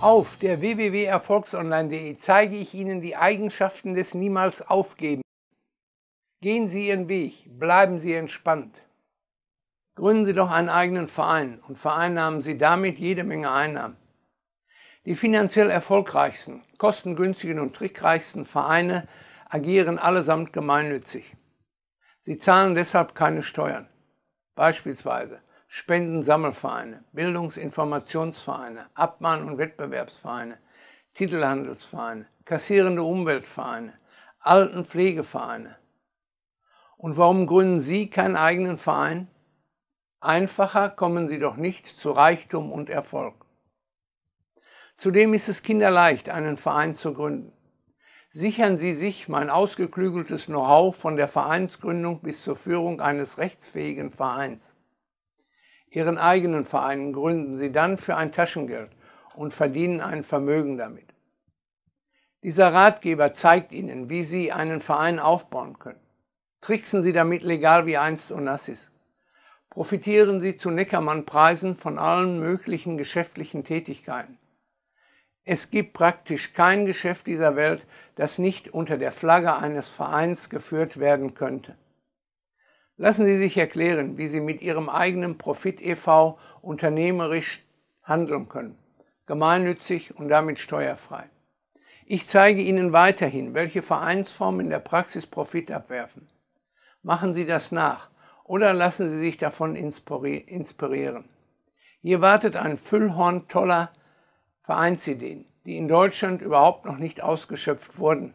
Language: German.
Auf der www.erfolgsonline.de zeige ich Ihnen die Eigenschaften des Niemals Aufgeben. Gehen Sie Ihren Weg, bleiben Sie entspannt. Gründen Sie doch einen eigenen Verein und vereinnahmen Sie damit jede Menge Einnahmen. Die finanziell erfolgreichsten, kostengünstigen und trickreichsten Vereine agieren allesamt gemeinnützig. Sie zahlen deshalb keine Steuern. Beispielsweise Spendensammelvereine, Bildungsinformationsvereine, Abmahn- und Wettbewerbsvereine, Titelhandelsvereine, kassierende Umweltvereine, Altenpflegevereine. Und warum gründen Sie keinen eigenen Verein? Einfacher kommen Sie doch nicht zu Reichtum und Erfolg. Zudem ist es kinderleicht, einen Verein zu gründen. Sichern Sie sich mein ausgeklügeltes Know-how von der Vereinsgründung bis zur Führung eines rechtsfähigen Vereins. Ihren eigenen Verein gründen sie dann für ein Taschengeld und verdienen ein Vermögen damit. Dieser Ratgeber zeigt Ihnen, wie Sie einen Verein aufbauen können. Tricksen Sie damit legal wie einst Onassis. Profitieren Sie zu Neckermann-Preisen von allen möglichen geschäftlichen Tätigkeiten. Es gibt praktisch kein Geschäft dieser Welt, das nicht unter der Flagge eines Vereins geführt werden könnte. Lassen Sie sich erklären, wie Sie mit Ihrem eigenen Profit e.V. unternehmerisch handeln können, gemeinnützig und damit steuerfrei. Ich zeige Ihnen weiterhin, welche Vereinsformen in der Praxis Profit abwerfen. Machen Sie das nach oder lassen Sie sich davon inspirieren. Hier wartet ein Füllhorn toller Vereinsideen, die in Deutschland überhaupt noch nicht ausgeschöpft wurden